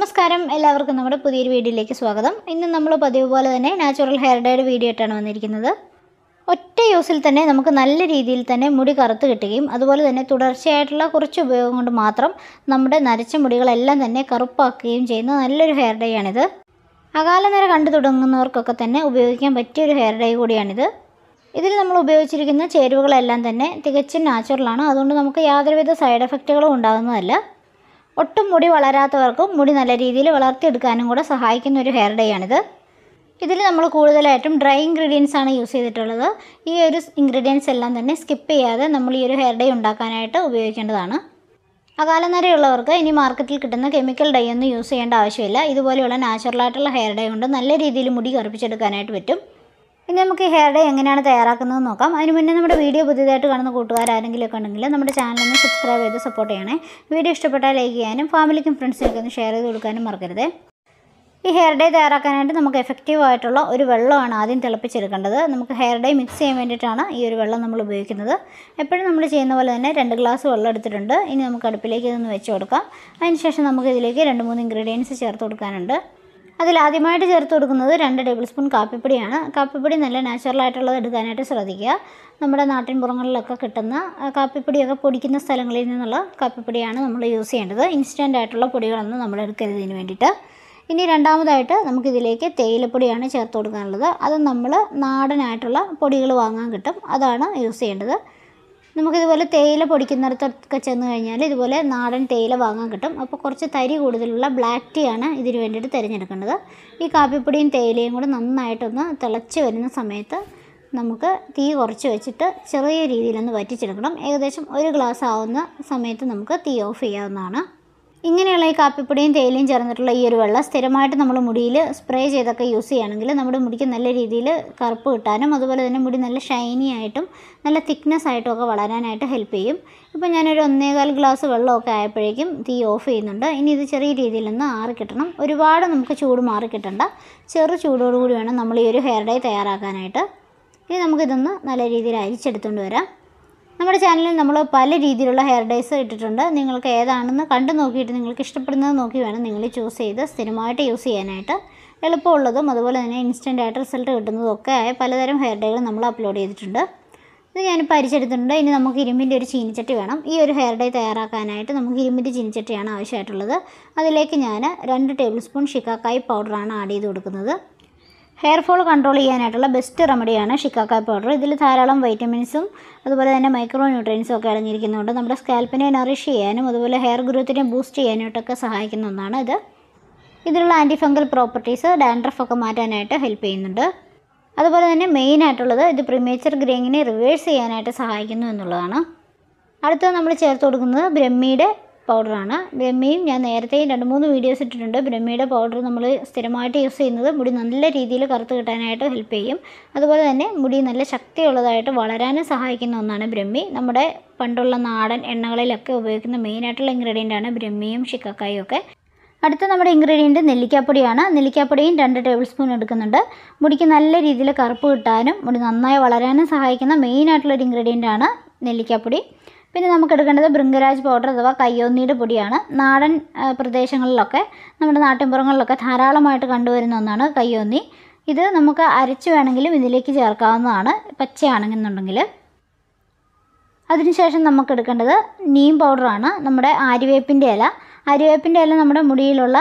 നമസ്കാരം എല്ലാവർക്കും നമ്മുടെ പുതിയൊരു വീഡിയോയിലേക്ക് സ്വാഗതം ഇന്ന് നമ്മൾ പതിവ് പോലെ തന്നെ നാച്ചുറൽ ഹെയർ ഡേയുടെ വീഡിയോ ആയിട്ടാണ് വന്നിരിക്കുന്നത് ഒറ്റ യൂസിൽ തന്നെ നമുക്ക് നല്ല രീതിയിൽ തന്നെ മുടി കറുത്ത് കിട്ടുകയും അതുപോലെ തന്നെ തുടർച്ചയായിട്ടുള്ള കുറച്ച് ഉപയോഗം കൊണ്ട് മാത്രം നമ്മുടെ നരച്ച മുടികളെല്ലാം തന്നെ കറുപ്പാക്കുകയും ചെയ്യുന്ന നല്ലൊരു ഹെയർ ഡേ ആണിത് അകാലനര കണ്ടു തുടങ്ങുന്നവർക്കൊക്കെ തന്നെ ഉപയോഗിക്കാൻ പറ്റിയ ഒരു ഹെയർ ഡേ കൂടിയാണിത് ഇതിൽ നമ്മൾ ഉപയോഗിച്ചിരിക്കുന്ന ചേരുവകളെല്ലാം തന്നെ തികച്ചും നാച്ചുറലാണ് അതുകൊണ്ട് നമുക്ക് യാതൊരുവിധ സൈഡ് എഫക്റ്റുകളും ഉണ്ടാകുന്നതല്ല ഒട്ടും മുടി വളരാത്തവർക്കും മുടി നല്ല രീതിയിൽ വളർത്തിയെടുക്കാനും കൂടെ സഹായിക്കുന്ന ഒരു ഹെയർ ഡേ ആണിത് ഇതിൽ നമ്മൾ കൂടുതലായിട്ടും ഡ്രൈ ഇൻഗ്രീഡിയൻസ് ആണ് യൂസ് ചെയ്തിട്ടുള്ളത് ഈ ഒരു ഇൻഗ്രീഡിയൻസ് എല്ലാം തന്നെ സ്കിപ്പ് ചെയ്യാതെ നമ്മൾ ഈ ഒരു ഹെയർ ഡേ ഉണ്ടാക്കാനായിട്ട് ഉപയോഗിക്കേണ്ടതാണ് അകാലനരയുള്ളവർക്ക് ഇനി മാർക്കറ്റിൽ കിട്ടുന്ന കെമിക്കൽ ഡൈ ഒന്നും യൂസ് ചെയ്യേണ്ട ആവശ്യമില്ല ഇതുപോലെയുള്ള നാച്ചുറലായിട്ടുള്ള ഹെയർ ഡൈ കൊണ്ട് നല്ല രീതിയിൽ മുടി കറുപ്പിച്ചെടുക്കാനായിട്ട് പറ്റും ഇനി നമുക്ക് ഹെയർ ഡേ എങ്ങനെയാണ് തയ്യാറാക്കുന്നത് നോക്കാം അതിന് മുന്നേ നമ്മുടെ വീഡിയോ പുതിയതായിട്ട് കാണുന്ന കൂട്ടുകാരാരെങ്കിലുമൊക്കെ ഉണ്ടെങ്കിൽ നമ്മുടെ ചാനലിന് സബ്സ്ക്രൈബ് ചെയ്ത് സപ്പോർട്ട് ചെയ്യണേ വീഡിയോ ഇഷ്ടപ്പെട്ടാൽ ലൈക്ക് ചെയ്യാനും ഫാമിലിക്കും ഫ്രണ്ട്സിനൊക്കെ ഒന്ന് ഷെയർ ചെയ്ത് കൊടുക്കാനും മറക്കരുത് ഈ ഹെയർ ഡേ തയ്യാറാക്കാനായിട്ട് നമുക്ക് എഫക്റ്റീവ് ആയിട്ടുള്ള ഒരു വെള്ളമാണ് ആദ്യം തിളപ്പിച്ചെടുക്കേണ്ടത് നമുക്ക് ഹെയർ ഡേ മിക്സ് ചെയ്യാൻ വേണ്ടിയിട്ടാണ് ഈ ഒരു വെള്ളം നമ്മൾ ഉപയോഗിക്കുന്നത് എപ്പോഴും നമ്മൾ ചെയ്യുന്ന പോലെ തന്നെ രണ്ട് ഗ്ലാസ് വെള്ളം എടുത്തിട്ടുണ്ട് ഇനി നമുക്ക് അടുപ്പിലേക്ക് ഇതൊന്ന് വെച്ച് കൊടുക്കാം അതിനുശേഷം നമുക്ക് ഇതിലേക്ക് രണ്ട് മൂന്ന് ഇൻഗ്രീഡിയൻസ് ചേർത്ത് കൊടുക്കാനുണ്ട് അതിലാദ്യമായിട്ട് ചേർത്ത് കൊടുക്കുന്നത് രണ്ട് ടേബിൾ സ്പൂൺ കാപ്പിപ്പൊടിയാണ് കാപ്പിപ്പൊടി നല്ല നാച്ചുറലായിട്ടുള്ളത് എടുക്കാനായിട്ട് ശ്രദ്ധിക്കുക നമ്മുടെ നാട്ടിൻ പുറങ്ങളിലൊക്കെ കിട്ടുന്ന കാപ്പിപ്പൊടിയൊക്കെ പൊടിക്കുന്ന സ്ഥലങ്ങളിൽ നിന്നുള്ള കാപ്പിപ്പൊടിയാണ് നമ്മൾ യൂസ് ചെയ്യേണ്ടത് ഇൻസ്റ്റൻ്റ് ആയിട്ടുള്ള പൊടികളൊന്നും നമ്മൾ എടുക്കരുത് ഇതിന് വേണ്ടിയിട്ട് ഇനി രണ്ടാമതായിട്ട് നമുക്കിതിലേക്ക് തേയിലപ്പൊടിയാണ് ചേർത്ത് കൊടുക്കാനുള്ളത് അത് നമ്മൾ നാടനായിട്ടുള്ള പൊടികൾ വാങ്ങാൻ കിട്ടും അതാണ് യൂസ് ചെയ്യേണ്ടത് നമുക്കിതുപോലെ തേയില പൊടിക്കുന്നിടത്തൊക്കെ ചെന്ന് കഴിഞ്ഞാൽ ഇതുപോലെ നാടൻ തേയില വാങ്ങാൻ കിട്ടും അപ്പോൾ കുറച്ച് തരി കൂടുതലുള്ള ബ്ലാക്ക് ടീ ആണ് ഇതിന് വേണ്ടിയിട്ട് തിരഞ്ഞെടുക്കേണ്ടത് ഈ കാപ്പിപ്പൊടിയും തേയിലയും കൂടെ നന്നായിട്ടൊന്ന് തിളച്ച് വരുന്ന സമയത്ത് നമുക്ക് തീ കുറച്ച് വെച്ചിട്ട് ചെറിയ രീതിയിലൊന്ന് വറ്റിച്ചെടുക്കണം ഏകദേശം ഒരു ഗ്ലാസ് ആവുന്ന സമയത്ത് നമുക്ക് തീ ഓഫ് ചെയ്യാവുന്നതാണ് ഇങ്ങനെയുള്ള ഈ കാപ്പിപ്പൊടിയും തേയിലയും ചേർന്നിട്ടുള്ള ഈ ഒരു വെള്ളം സ്ഥിരമായിട്ട് നമ്മൾ മുടിയിൽ സ്പ്രേ ചെയ്തൊക്കെ യൂസ് ചെയ്യുകയാണെങ്കിൽ നമ്മുടെ മുടിക്ക് നല്ല രീതിയിൽ കറുപ്പ് കിട്ടാനും അതുപോലെ തന്നെ മുടി നല്ല ഷൈനി ആയിട്ടും നല്ല തിക്നെസ് ആയിട്ടും ഒക്കെ വളരാനായിട്ട് ഹെൽപ്പ് ചെയ്യും ഇപ്പോൾ ഞാനൊരു ഒന്നേകാൽ ഗ്ലാസ് വെള്ളമൊക്കെ ആയപ്പോഴേക്കും തീ ഓഫ് ചെയ്യുന്നുണ്ട് ഇനി ഇത് ചെറിയ രീതിയിലൊന്ന് ആറി കിട്ടണം ഒരുപാട് നമുക്ക് ചൂട് മാറി കിട്ടണ്ട ചെറു ചൂടോടുകൂടി വേണം നമ്മൾ ഈ ഒരു ഹെയർ ഡൈ തയ്യാറാക്കാനായിട്ട് ഇനി നമുക്കിതൊന്ന് നല്ല രീതിയിൽ അരിച്ചെടുത്തുകൊണ്ട് വരാം നമ്മുടെ ചാനലിൽ നമ്മൾ പല രീതിയിലുള്ള ഹെയർ ഡൈസ് ഇട്ടിട്ടുണ്ട് നിങ്ങൾക്ക് ഏതാണെന്ന് കണ്ടു നോക്കിയിട്ട് നിങ്ങൾക്ക് ഇഷ്ടപ്പെടുന്നത് നോക്കി വേണം നിങ്ങൾ ചൂസ് ചെയ്ത് സ്ഥിരമായിട്ട് യൂസ് ചെയ്യാനായിട്ട് എളുപ്പമുള്ളതും അതുപോലെ തന്നെ ഇൻസ്റ്റൻ്റ് ആയിട്ട് റിസൾട്ട് കിട്ടുന്നതും ഒക്കെ ആയ പലതരം ഹെയർ ഡൈകൾ നമ്മൾ അപ്ലോഡ് ചെയ്തിട്ടുണ്ട് ഇത് ഞാനിപ്പോൾ അരിച്ചെടുത്തിട്ടുണ്ട് ഇനി നമുക്ക് ഇരുമ്പിൻ്റെ ഒരു ചീനിച്ചട്ടി വേണം ഈ ഒരു ഹെയർ ഡൈ തയ്യാറാക്കാനായിട്ട് നമുക്ക് ഇരുമ്പിൻ്റെ ചീനിച്ചട്ടിയാണ് ആവശ്യമായിട്ടുള്ളത് അതിലേക്ക് ഞാൻ രണ്ട് ടേബിൾ സ്പൂൺ ഷിക്കാക്കായി പൗഡറാണ് ആഡ് ചെയ്ത് കൊടുക്കുന്നത് ഹെയർ ഫോൾ കൺട്രോൾ ചെയ്യാനായിട്ടുള്ള ബെസ്റ്റ് റെമഡിയാണ് ഷിക്കാക്കായ പൗഡർ ഇതിൽ ധാരാളം വൈറ്റമിൻസും അതുപോലെ തന്നെ മൈക്രോ ന്യൂട്രിയൻസും ഒക്കെ അടങ്ങിയിരിക്കുന്നതുകൊണ്ട് നമ്മുടെ സ്കാൽപ്പിനെ നറിഷ് ചെയ്യാനും അതുപോലെ ഹെയർ ഗ്രോത്തിനെ ബൂസ്റ്റ് ചെയ്യാനായിട്ടൊക്കെ സഹായിക്കുന്ന ഒന്നാണ് ഇത് ഇതിലുള്ള ആൻറ്റി ഫംഗൽ പ്രോപ്പർട്ടീസ് ഡാൻഡ്രഫ് ഒക്കെ മാറ്റാനായിട്ട് ഹെൽപ്പ് ചെയ്യുന്നുണ്ട് അതുപോലെ തന്നെ മെയിൻ ആയിട്ടുള്ളത് ഇത് പ്രിമേച്ചർ ഗ്രേങ്ങിനെ റിവേഴ്സ് ചെയ്യാനായിട്ട് സഹായിക്കുന്നു എന്നുള്ളതാണ് അടുത്തത് നമ്മൾ ചേർത്ത് കൊടുക്കുന്നത് ബ്രഹ്മിയുടെ പൗഡറാണ് ബ്രഹ്മയും ഞാൻ നേരത്തെ രണ്ട് മൂന്ന് വീഡിയോസ് ഇട്ടിട്ടുണ്ട് ബ്രഹ്മയുടെ പൗഡർ നമ്മൾ സ്ഥിരമായിട്ട് യൂസ് ചെയ്യുന്നത് മുടി നല്ല രീതിയിൽ കറുത്ത് കിട്ടാനായിട്ട് ഹെൽപ്പ് ചെയ്യും അതുപോലെ തന്നെ മുടി നല്ല ശക്തിയുള്ളതായിട്ട് വളരാനും സഹായിക്കുന്ന ഒന്നാണ് ബ്രഹ്മി നമ്മുടെ പണ്ടുള്ള നാടൻ എണ്ണകളിലൊക്കെ ഉപയോഗിക്കുന്ന മെയിനായിട്ടുള്ള ഇൻഗ്രീഡിയൻ്റ് ആണ് ബ്രഹ്മിയും ഷിക്കക്കായും ഒക്കെ അടുത്ത നമ്മുടെ ഇൻഗ്രീഡിയൻറ്റ് നെല്ലിക്കാപ്പൊടിയാണ് നെല്ലിക്കാപ്പൊടിയും രണ്ട് ടേബിൾ സ്പൂൺ എടുക്കുന്നുണ്ട് മുടിക്ക് നല്ല രീതിയിൽ കറുപ്പ് കിട്ടാനും മുടി നന്നായി വളരാനും സഹായിക്കുന്ന മെയിനായിട്ടുള്ളൊരു ഇൻഗ്രീഡിയൻ്റാണ് ആണ് നെല്ലിക്കാപ്പൊടി പിന്നെ നമുക്ക് എടുക്കേണ്ടത് ഭൃംഗരാജ് പൗഡർ അഥവാ കയ്യോന്നിയുടെ പൊടിയാണ് നാടൻ പ്രദേശങ്ങളിലൊക്കെ നമ്മുടെ നാട്ടിൻപുറങ്ങളിലൊക്കെ ധാരാളമായിട്ട് കണ്ടുവരുന്ന ഒന്നാണ് കയ്യോന്നി ഇത് നമുക്ക് അരച്ച് വേണമെങ്കിലും ഇതിലേക്ക് ചേർക്കാവുന്നതാണ് പച്ചയാണെന്നുണ്ടെങ്കിൽ അതിനുശേഷം നമുക്ക് എടുക്കേണ്ടത് നീം പൗഡറാണ് നമ്മുടെ ആര്യവേപ്പിൻ്റെ ഇല ആര്യവേപ്പിൻ്റെ ഇല നമ്മുടെ മുടിയിലുള്ള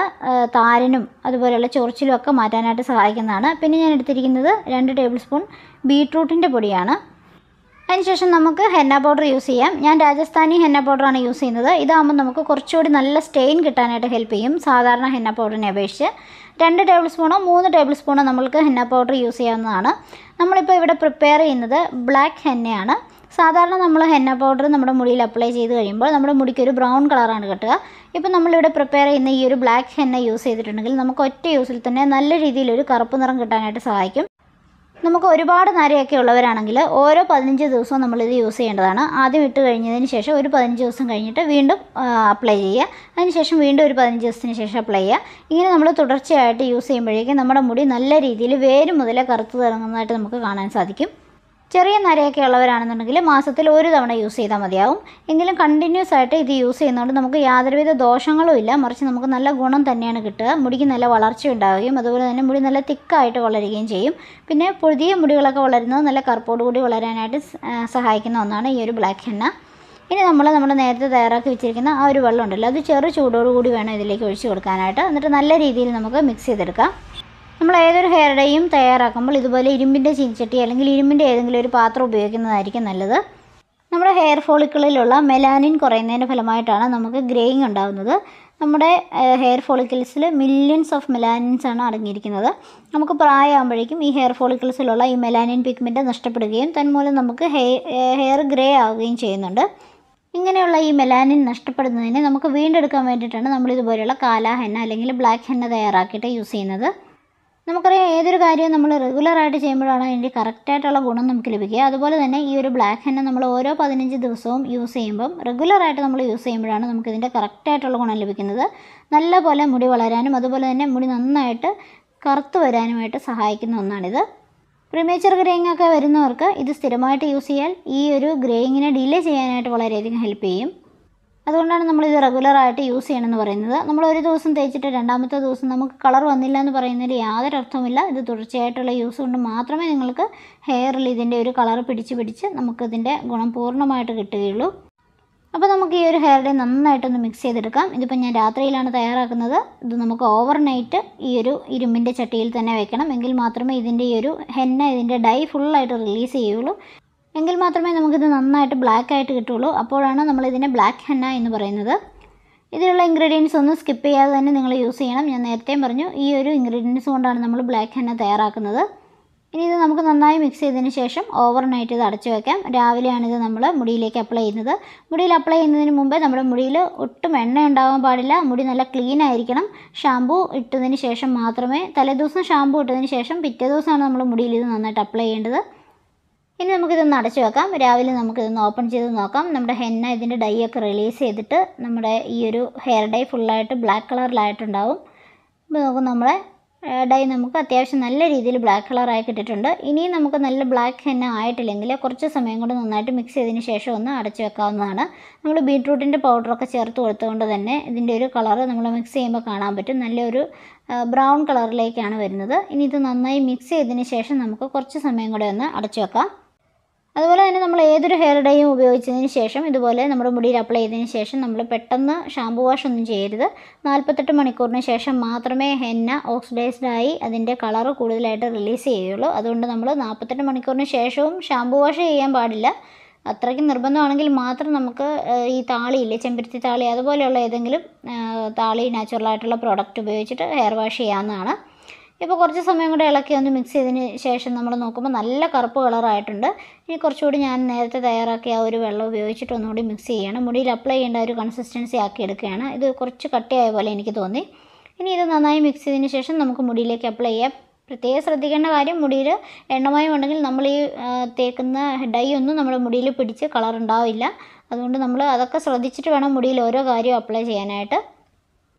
താരനും അതുപോലെയുള്ള ചൊറിച്ചിലും ഒക്കെ മാറ്റാനായിട്ട് സഹായിക്കുന്നതാണ് പിന്നെ ഞാൻ എടുത്തിരിക്കുന്നത് രണ്ട് ടേബിൾ സ്പൂൺ ബീട്രൂട്ടിൻ്റെ പൊടിയാണ് അതിനുശേഷം നമുക്ക് ഹെന്ന പൗഡർ യൂസ് ചെയ്യാം ഞാൻ രാജസ്ഥാനി ഹെന്ന പൗഡറാണ് യൂസ് ചെയ്യുന്നത് ഇതാകുമ്പോൾ നമുക്ക് കുറച്ചുകൂടി നല്ല സ്റ്റെയിൻ കിട്ടാനായിട്ട് ഹെൽപ്പ് ചെയ്യും സാധാരണ ഹെന്ന പൗഡറിനെ അപേക്ഷിച്ച് രണ്ട് ടേബിൾ സ്പൂണോ മൂന്ന് ടേബിൾ സ്പൂണോ നമുക്ക് ഹെന്ന പൗഡർ യൂസ് ചെയ്യാവുന്നതാണ് നമ്മളിപ്പോൾ ഇവിടെ പ്രിപ്പയർ ചെയ്യുന്നത് ബ്ലാക്ക് ഹെന്നയാണ് സാധാരണ നമ്മൾ ഹെന്ന പൗഡർ നമ്മുടെ മുടിയിൽ അപ്ലൈ ചെയ്ത് കഴിയുമ്പോൾ നമ്മുടെ മുടിക്ക് ഒരു ബ്രൗൺ കളറാണ് കിട്ടുക ഇപ്പോൾ നമ്മളിവിടെ പ്രിപ്പയർ ചെയ്യുന്ന ഈ ഒരു ബ്ലാക്ക് ഹെന്ന യൂസ് ചെയ്തിട്ടുണ്ടെങ്കിൽ നമുക്ക് ഒറ്റ യൂസിൽ തന്നെ നല്ല രീതിയിലൊരു കറുപ്പ് നിറം കിട്ടാനായിട്ട് സഹായിക്കും നമുക്ക് ഒരുപാട് നരയൊക്കെ ഉള്ളവരാണെങ്കിൽ ഓരോ പതിനഞ്ച് ദിവസവും നമ്മളിത് യൂസ് ചെയ്യേണ്ടതാണ് ആദ്യം ഇട്ട് കഴിഞ്ഞതിന് ശേഷം ഒരു പതിനഞ്ച് ദിവസം കഴിഞ്ഞിട്ട് വീണ്ടും അപ്ലൈ ചെയ്യുക അതിനുശേഷം വീണ്ടും ഒരു പതിനഞ്ച് ദിവസത്തിന് ശേഷം അപ്ലൈ ചെയ്യുക ഇങ്ങനെ നമ്മൾ തുടർച്ചയായിട്ട് യൂസ് ചെയ്യുമ്പോഴേക്കും നമ്മുടെ മുടി നല്ല രീതിയിൽ വേര് മുതലേ കറുത്ത് തുടങ്ങുന്നതായിട്ട് നമുക്ക് കാണാൻ സാധിക്കും ചെറിയ നരയൊക്കെ ഉള്ളവരാണെന്നുണ്ടെങ്കിൽ മാസത്തിൽ ഒരു തവണ യൂസ് ചെയ്താൽ മതിയാവും എങ്കിലും കണ്ടിന്യൂസ് ആയിട്ട് ഇത് യൂസ് ചെയ്യുന്നതുകൊണ്ട് നമുക്ക് യാതൊരുവിധ ദോഷങ്ങളും ഇല്ല മറിച്ച് നമുക്ക് നല്ല ഗുണം തന്നെയാണ് കിട്ടുക മുടിക്ക് നല്ല വളർച്ച ഉണ്ടാവുകയും അതുപോലെ തന്നെ മുടി നല്ല തിക്കായിട്ട് വളരുകയും ചെയ്യും പിന്നെ പുതിയ മുടികളൊക്കെ വളരുന്നത് നല്ല കറുപ്പോടുകൂടി വളരാനായിട്ട് സഹായിക്കുന്ന ഒന്നാണ് ഈ ഒരു ബ്ലാക്ക് ഹെന്ന ഇനി നമ്മൾ നമ്മൾ നേരത്തെ തയ്യാറാക്കി വെച്ചിരിക്കുന്ന ആ ഒരു വെള്ളം ഉണ്ടല്ലോ അത് ചെറു ചൂടോടുകൂടി വേണം ഇതിലേക്ക് ഒഴിച്ചു കൊടുക്കാനായിട്ട് എന്നിട്ട് നല്ല രീതിയിൽ നമുക്ക് മിക്സ് ചെയ്തെടുക്കാം നമ്മൾ ഏതൊരു ഹെയർ ഡൈയും തയ്യാറാക്കുമ്പോൾ ഇതുപോലെ ഇരുമ്പിൻ്റെ ചീനിച്ചട്ടി അല്ലെങ്കിൽ ഇരുമ്പിൻ്റെ ഏതെങ്കിലും ഒരു പാത്രം ഉപയോഗിക്കുന്നതായിരിക്കും നല്ലത് നമ്മുടെ ഹെയർ ഫോളിക്കിളിലുള്ള മെലാനിൻ കുറയുന്നതിൻ്റെ ഫലമായിട്ടാണ് നമുക്ക് ഗ്രേയിങ് ഉണ്ടാകുന്നത് നമ്മുടെ ഹെയർ ഫോളിക്കിൾസിൽ മില്യൺസ് ഓഫ് മെലാനിൻസ് ആണ് അടങ്ങിയിരിക്കുന്നത് നമുക്ക് പ്രായമാകുമ്പോഴേക്കും ഈ ഹെയർ ഫോളിക്കിൾസിലുള്ള ഈ മെലാനിൻ പിഗ്മെൻറ്റ് നഷ്ടപ്പെടുകയും തന്മൂലം നമുക്ക് ഹെയർ ഗ്രേ ആവുകയും ചെയ്യുന്നുണ്ട് ഇങ്ങനെയുള്ള ഈ മെലാനിൻ നഷ്ടപ്പെടുന്നതിന് നമുക്ക് വീണ്ടെടുക്കാൻ വേണ്ടിയിട്ടാണ് നമ്മളിതുപോലെയുള്ള കാലാ ഹെന്ന അല്ലെങ്കിൽ ബ്ലാക്ക് ഹെന്ന തയ്യാറാക്കിയിട്ട് യൂസ് ചെയ്യുന്നത് നമുക്കറിയാം ഏതൊരു കാര്യവും നമ്മൾ റെഗുലറായിട്ട് ചെയ്യുമ്പോഴാണ് അതിൻ്റെ കറക്റ്റായിട്ടുള്ള ഗുണം നമുക്ക് ലഭിക്കുക അതുപോലെ തന്നെ ഈ ഒരു ബ്ലാക്ക് ഹെന്ന നമ്മൾ ഓരോ പതിനഞ്ച് ദിവസവും യൂസ് ചെയ്യുമ്പം റെഗുലറായിട്ട് നമ്മൾ യൂസ് ചെയ്യുമ്പോഴാണ് നമുക്ക് ഇതിൻ്റെ കറക്റ്റായിട്ടുള്ള ഗുണം ലഭിക്കുന്നത് നല്ല പോലെ മുടി വളരാനും അതുപോലെ തന്നെ മുടി നന്നായിട്ട് കറുത്ത് വരാനുമായിട്ട് സഹായിക്കുന്ന ഒന്നാണിത് പ്രിമേച്ചർ ഗ്രേയിങ് ഒക്കെ വരുന്നവർക്ക് ഇത് സ്ഥിരമായിട്ട് യൂസ് ചെയ്യാൽ ഈ ഒരു ഗ്രേയിങ്ങിനെ ഡിലേ ചെയ്യാനായിട്ട് വളരെയധികം ഹെൽപ്പ് ചെയ്യും അതുകൊണ്ടാണ് നമ്മൾ ഇത് റെഗുലറായിട്ട് യൂസ് ചെയ്യണമെന്ന് പറയുന്നത് നമ്മൾ ഒരു ദിവസം തേച്ചിട്ട് രണ്ടാമത്തെ ദിവസം നമുക്ക് കളർ വന്നില്ല എന്ന് പറയുന്നതിൽ യാതൊരു അർത്ഥമില്ല ഇത് തുടർച്ചയായിട്ടുള്ള യൂസ് കൊണ്ട് മാത്രമേ നിങ്ങൾക്ക് ഹെയറിൽ ഇതിൻ്റെ ഒരു കളർ പിടിച്ച് പിടിച്ച് നമുക്കിതിൻ്റെ ഗുണം പൂർണ്ണമായിട്ട് കിട്ടുകയുള്ളൂ അപ്പോൾ നമുക്ക് ഈ ഒരു ഹെയർ ഡേ നന്നായിട്ടൊന്ന് മിക്സ് ചെയ്തെടുക്കാം ഇതിപ്പോൾ ഞാൻ രാത്രിയിലാണ് തയ്യാറാക്കുന്നത് ഇത് നമുക്ക് ഓവർ നൈറ്റ് ഈ ഒരു ഇരുമ്പിൻ്റെ ചട്ടിയിൽ തന്നെ വെക്കണം എങ്കിൽ മാത്രമേ ഇതിൻ്റെ ഈ ഒരു ഹെന്ന ഇതിൻ്റെ ഡൈ ഫുള്ളായിട്ട് റിലീസ് ചെയ്യുള്ളൂ എങ്കിൽ മാത്രമേ നമുക്കിത് നന്നായിട്ട് ബ്ലാക്ക് ആയിട്ട് കിട്ടുകയുള്ളൂ അപ്പോഴാണ് നമ്മളിതിനെ ബ്ലാക്ക് ഹെന്ന എന്ന് പറയുന്നത് ഇതിലുള്ള ഇൻഗ്രീഡിയൻസ് ഒന്നും സ്കിപ്പ് ചെയ്യാതെ തന്നെ നിങ്ങൾ യൂസ് ചെയ്യണം ഞാൻ നേരത്തെയും പറഞ്ഞു ഈ ഒരു ഇൻഗ്രീഡിയൻസ് കൊണ്ടാണ് നമ്മൾ ബ്ലാക്ക് ഹെന്ന തയ്യാറാക്കുന്നത് ഇനി ഇത് നമുക്ക് നന്നായി മിക്സ് ചെയ്തതിന് ശേഷം ഓവർ നൈറ്റ് ഇത് അടച്ചു വയ്ക്കാം രാവിലെയാണിത് നമ്മൾ മുടിയിലേക്ക് അപ്ലൈ ചെയ്യുന്നത് മുടിയിൽ അപ്ലൈ ചെയ്യുന്നതിന് മുമ്പേ നമ്മുടെ മുടിയിൽ ഒട്ടും എണ്ണ ഉണ്ടാവാൻ പാടില്ല മുടി നല്ല ക്ലീൻ ആയിരിക്കണം ഷാമ്പൂ ഇട്ടതിന് ശേഷം മാത്രമേ തലേദിവസം ഷാമ്പൂ ഇട്ടതിന് ശേഷം പിറ്റേ ദിവസമാണ് നമ്മൾ മുടിയിൽ ഇത് നന്നായിട്ട് അപ്ലൈ ചെയ്യേണ്ടത് ഇനി നമുക്കിതൊന്ന് അടച്ചു വെക്കാം രാവിലെ നമുക്കിതൊന്ന് ഓപ്പൺ ചെയ്ത് നോക്കാം നമ്മുടെ ഹെന്ന ഇതിൻ്റെ ഡൈ ഒക്കെ റിലീസ് ചെയ്തിട്ട് നമ്മുടെ ഈ ഒരു ഹെയർ ഡൈ ഫുള്ളായിട്ട് ബ്ലാക്ക് കളറിലായിട്ടുണ്ടാവും ഇപ്പോൾ നോക്കും നമ്മളെ ഡൈ നമുക്ക് അത്യാവശ്യം നല്ല രീതിയിൽ ബ്ലാക്ക് കളറായി കിട്ടിയിട്ടുണ്ട് ഇനിയും നമുക്ക് നല്ല ബ്ലാക്ക് ഹെന്ന ആയിട്ടില്ലെങ്കിൽ കുറച്ച് സമയം കൊണ്ട് നന്നായിട്ട് മിക്സ് ചെയ്തതിന് ശേഷം ഒന്ന് അടച്ചു വെക്കാവുന്നതാണ് നമ്മൾ ബീട്രൂട്ടിൻ്റെ പൗഡറൊക്കെ ചേർത്ത് കൊടുത്തുകൊണ്ട് തന്നെ ഇതിൻ്റെ ഒരു കളറ് നമ്മൾ മിക്സ് ചെയ്യുമ്പോൾ കാണാൻ പറ്റും നല്ലൊരു ബ്രൗൺ കളറിലേക്കാണ് വരുന്നത് ഇനി ഇത് നന്നായി മിക്സ് ചെയ്തതിന് ശേഷം നമുക്ക് കുറച്ച് സമയം കൂടെ ഒന്ന് അടച്ചു വെക്കാം അതുപോലെ തന്നെ നമ്മൾ ഏതൊരു ഹെയർ ഡൈയും ഉപയോഗിച്ചതിന് ശേഷം ഇതുപോലെ നമ്മുടെ മുടിയിൽ അപ്ലൈ ചെയ്തതിന് ശേഷം നമ്മൾ പെട്ടെന്ന് ഷാംപൂ വാഷ് ഒന്നും ചെയ്യരുത് നാൽപ്പത്തെട്ട് മണിക്കൂറിന് ശേഷം മാത്രമേ ഹെന്ന ഓക്സിഡൈസ്ഡ് ആയി അതിൻ്റെ കളർ കൂടുതലായിട്ട് റിലീസ് ചെയ്യുള്ളൂ അതുകൊണ്ട് നമ്മൾ നാൽപ്പത്തെട്ട് മണിക്കൂറിന് ശേഷവും ഷാംപൂ വാഷ് ചെയ്യാൻ പാടില്ല അത്രയ്ക്ക് നിർബന്ധമാണെങ്കിൽ മാത്രം നമുക്ക് ഈ താളിയില്ലേ ചെമ്പരത്തി താളി അതുപോലെയുള്ള ഏതെങ്കിലും താളി നാച്ചുറലായിട്ടുള്ള പ്രോഡക്റ്റ് ഉപയോഗിച്ചിട്ട് ഹെയർ വാഷ് ചെയ്യാവുന്നതാണ് ഇപ്പോൾ കുറച്ച് സമയം കൂടെ ഇളക്കി ഒന്ന് മിക്സ് ചെയ്തതിന് ശേഷം നമ്മൾ നോക്കുമ്പോൾ നല്ല കറുപ്പ് കളറായിട്ടുണ്ട് ഇനി കുറച്ചുകൂടി ഞാൻ നേരത്തെ തയ്യാറാക്കിയ ആ ഒരു വെള്ളം ഉപയോഗിച്ചിട്ട് ഒന്നുകൂടി മിക്സ് ചെയ്യണം മുടിയിൽ അപ്ലൈ ചെയ്യേണ്ട ഒരു കൺസിസ്റ്റൻസി ആക്കി എടുക്കുകയാണ് ഇത് കുറച്ച് കട്ടിയായ പോലെ എനിക്ക് തോന്നി ഇനി ഇത് നന്നായി മിക്സ് ചെയ്തതിന് ശേഷം നമുക്ക് മുടിയിലേക്ക് അപ്ലൈ ചെയ്യാം പ്രത്യേകം ശ്രദ്ധിക്കേണ്ട കാര്യം മുടിയിൽ എണ്ണമയം ഉണ്ടെങ്കിൽ നമ്മൾ ഈ തേക്കുന്ന ഡൈ ഒന്നും നമ്മുടെ മുടിയിൽ പിടിച്ച് കളർ ഉണ്ടാവില്ല അതുകൊണ്ട് നമ്മൾ അതൊക്കെ ശ്രദ്ധിച്ചിട്ട് വേണം മുടിയിൽ ഓരോ കാര്യവും അപ്ലൈ ചെയ്യാനായിട്ട്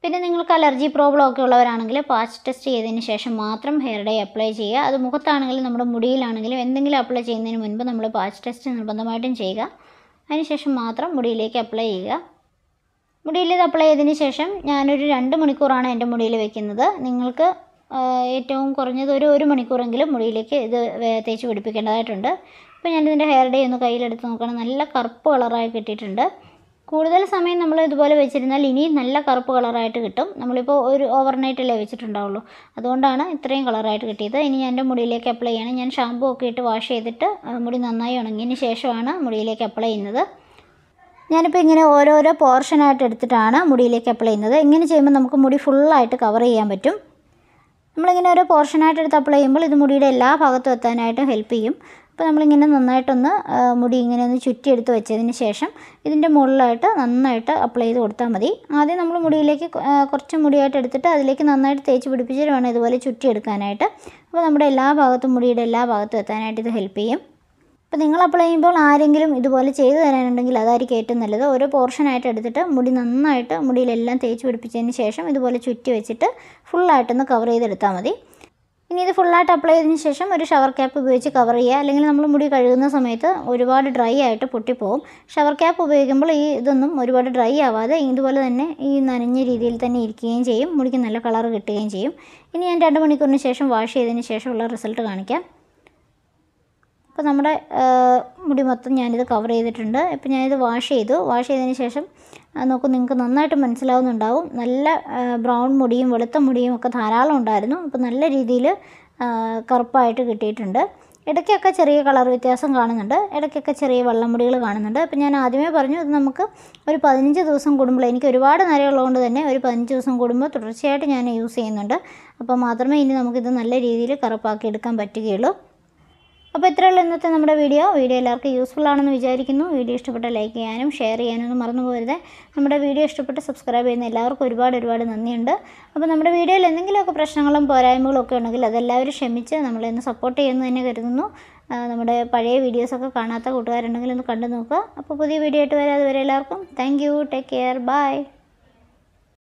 പിന്നെ നിങ്ങൾക്ക് അലർജി പ്രോബ്ലം ഒക്കെ ഉള്ളവരാണെങ്കിൽ പാച്ച് ടെസ്റ്റ് ചെയ്തതിന് ശേഷം മാത്രം ഹെയർ ഡേ അപ്ലൈ ചെയ്യുക അത് മുഖത്താണെങ്കിലും നമ്മുടെ മുടിയിലാണെങ്കിലും എന്തെങ്കിലും അപ്ലൈ ചെയ്യുന്നതിന് മുൻപ് നമ്മൾ പാച്ച് ടെസ്റ്റ് നിർബന്ധമായിട്ടും ചെയ്യുക അതിനുശേഷം മാത്രം മുടിയിലേക്ക് അപ്ലൈ ചെയ്യുക മുടിയിൽ ഇത് അപ്ലൈ ചെയ്തതിന് ശേഷം ഞാനൊരു രണ്ട് മണിക്കൂറാണ് എൻ്റെ മുടിയിൽ വെക്കുന്നത് നിങ്ങൾക്ക് ഏറ്റവും കുറഞ്ഞത് ഒരു ഒരു മണിക്കൂറെങ്കിലും മുടിയിലേക്ക് ഇത് തേച്ച് പിടിപ്പിക്കേണ്ടതായിട്ടുണ്ട് അപ്പോൾ ഞാനിതിൻ്റെ ഹെയർ ഡേ ഒന്ന് കയ്യിലെടുത്ത് നോക്കണം നല്ല കറുപ്പ് കളറായി കിട്ടിയിട്ടുണ്ട് കൂടുതൽ സമയം നമ്മൾ ഇതുപോലെ വെച്ചിരുന്നാൽ ഇനിയും നല്ല കറുപ്പ് കളറായിട്ട് കിട്ടും നമ്മളിപ്പോൾ ഒരു ഓവർനൈറ്റ് അല്ലേ വെച്ചിട്ടുണ്ടാവുള്ളൂ അതുകൊണ്ടാണ് ഇത്രയും കളറായിട്ട് കിട്ടിയത് ഇനി ഞാൻ എൻ്റെ മുടിയിലേക്ക് അപ്ലൈ ചെയ്യണം ഞാൻ ഷാമ്പു ഒക്കെ ഇട്ട് വാഷ് ചെയ്തിട്ട് മുടി നന്നായി ഉണങ്ങിയതിന് ശേഷമാണ് മുടിയിലേക്ക് അപ്ലൈ ചെയ്യുന്നത് ഞാനിപ്പോൾ ഇങ്ങനെ ഓരോരോ പോർഷനായിട്ട് എടുത്തിട്ടാണ് മുടിയിലേക്ക് അപ്ലൈ ചെയ്യുന്നത് ഇങ്ങനെ ചെയ്യുമ്പോൾ നമുക്ക് മുടി ഫുള്ളായിട്ട് കവർ ചെയ്യാൻ പറ്റും നമ്മളിങ്ങനെ ഓരോ പോർഷനായിട്ട് എടുത്ത് അപ്ലൈ ചെയ്യുമ്പോൾ ഇത് മുടിയുടെ എല്ലാ ഭാഗത്തും എത്താനായിട്ടും ഹെൽപ്പ് ചെയ്യും അപ്പോൾ നമ്മളിങ്ങനെ നന്നായിട്ടൊന്ന് മുടി ഇങ്ങനെ ഒന്ന് ചുറ്റിയെടുത്ത് വെച്ചതിന് ശേഷം ഇതിൻ്റെ മുകളിലായിട്ട് നന്നായിട്ട് അപ്ലൈ ചെയ്ത് കൊടുത്താൽ മതി ആദ്യം നമ്മൾ മുടിയിലേക്ക് കുറച്ച് മുടിയായിട്ട് എടുത്തിട്ട് അതിലേക്ക് നന്നായിട്ട് തേച്ച് പിടിപ്പിച്ചിട്ട് വേണം ഇതുപോലെ ചുറ്റിയെടുക്കാനായിട്ട് അപ്പോൾ നമ്മുടെ എല്ലാ ഭാഗത്തും മുടിയുടെ എല്ലാ ഭാഗത്തും എത്താനായിട്ട് ഇത് ഹെൽപ്പ് ചെയ്യും അപ്പോൾ നിങ്ങൾ അപ്ലൈ ചെയ്യുമ്പോൾ ആരെങ്കിലും ഇതുപോലെ ചെയ്തു തരാനുണ്ടെങ്കിൽ അതായിരിക്കും ഏറ്റവും നല്ലത് ഓരോ പോർഷനായിട്ട് എടുത്തിട്ട് മുടി നന്നായിട്ട് മുടിയിലെല്ലാം തേച്ച് പിടിപ്പിച്ചതിന് ശേഷം ഇതുപോലെ ചുറ്റി വെച്ചിട്ട് ഫുള്ളായിട്ടൊന്ന് കവർ ചെയ്തെടുത്താൽ മതി ഇനി ഇത് ഫുള്ളായിട്ട് അപ്ലൈ ചെയ്തതിന് ശേഷം ഒരു ഷവർ ക്യാപ്പ് ഉപയോഗിച്ച് കവർ ചെയ്യുക അല്ലെങ്കിൽ നമ്മൾ മുടി കഴുകുന്ന സമയത്ത് ഒരുപാട് ഡ്രൈ ആയിട്ട് പൊട്ടിപ്പോവും ഷവർ ക്യാപ്പ് ഉപയോഗിക്കുമ്പോൾ ഈ ഇതൊന്നും ഒരുപാട് ഡ്രൈ ആവാതെ ഇതുപോലെ തന്നെ ഈ നനഞ്ഞ രീതിയിൽ തന്നെ ഇരിക്കുകയും ചെയ്യും മുടിക്ക് നല്ല കളർ കിട്ടുകയും ചെയ്യും ഇനി ഞാൻ രണ്ട് മണിക്കൂറിന് ശേഷം വാഷ് ചെയ്തതിന് ശേഷമുള്ള റിസൾട്ട് കാണിക്കാം അപ്പോൾ നമ്മുടെ മുടി മൊത്തം ഞാനിത് കവർ ചെയ്തിട്ടുണ്ട് ഇപ്പോൾ ഞാനിത് വാഷ് ചെയ്തു വാഷ് ചെയ്തതിന് ശേഷം നോക്കൂ നിങ്ങൾക്ക് നന്നായിട്ട് മനസ്സിലാവുന്നുണ്ടാവും നല്ല ബ്രൗൺ മുടിയും വെളുത്ത മുടിയും ഒക്കെ ധാരാളം ഉണ്ടായിരുന്നു അപ്പോൾ നല്ല രീതിയിൽ കറുപ്പായിട്ട് കിട്ടിയിട്ടുണ്ട് ഇടയ്ക്കൊക്കെ ചെറിയ കളർ വ്യത്യാസം കാണുന്നുണ്ട് ഇടയ്ക്കൊക്കെ ചെറിയ വെള്ളമുടികൾ കാണുന്നുണ്ട് അപ്പോൾ ഞാൻ ആദ്യമേ പറഞ്ഞു ഇത് നമുക്ക് ഒരു പതിനഞ്ച് ദിവസം കൂടുമ്പോൾ എനിക്ക് ഒരുപാട് നരയുള്ളതുകൊണ്ട് തന്നെ ഒരു പതിനഞ്ച് ദിവസം കൂടുമ്പോൾ തുടർച്ചയായിട്ട് ഞാൻ യൂസ് ചെയ്യുന്നുണ്ട് അപ്പോൾ മാത്രമേ ഇനി നമുക്കിത് നല്ല രീതിയിൽ കറുപ്പാക്കി എടുക്കാൻ പറ്റുകയുള്ളൂ അപ്പോൾ ഉള്ളൂ ഇന്നത്തെ നമ്മുടെ വീഡിയോ വീഡിയോ എല്ലാവർക്കും യൂസ്ഫുൾ ആണെന്ന് വിചാരിക്കുന്നു വീഡിയോ ഇഷ്ടപ്പെട്ട ലൈക്ക് ചെയ്യാനും ഷെയർ ചെയ്യാനും ഒന്നും മറന്നു പോകരുത് നമ്മുടെ വീഡിയോ ഇഷ്ടപ്പെട്ട് സബ്സ്ക്രൈബ് ചെയ്യുന്ന എല്ലാവർക്കും ഒരുപാട് ഒരുപാട് നന്ദിയുണ്ട് അപ്പോൾ നമ്മുടെ വീഡിയോയിൽ എന്തെങ്കിലുമൊക്കെ പ്രശ്നങ്ങളും പോരായ്മകളും ഒക്കെ ഉണ്ടെങ്കിൽ അതെല്ലാവരും ക്ഷമിച്ച് നമ്മളെ ഒന്ന് സപ്പോർട്ട് ചെയ്യുന്നു തന്നെ കരുതുന്നു നമ്മുടെ പഴയ വീഡിയോസൊക്കെ കാണാത്ത കൂട്ടുകാരുണ്ടെങ്കിൽ ഒന്ന് കണ്ടു നോക്കുക അപ്പോൾ പുതിയ വീഡിയോ ആയിട്ട് വരാം വരെ എല്ലാവർക്കും thank you take care by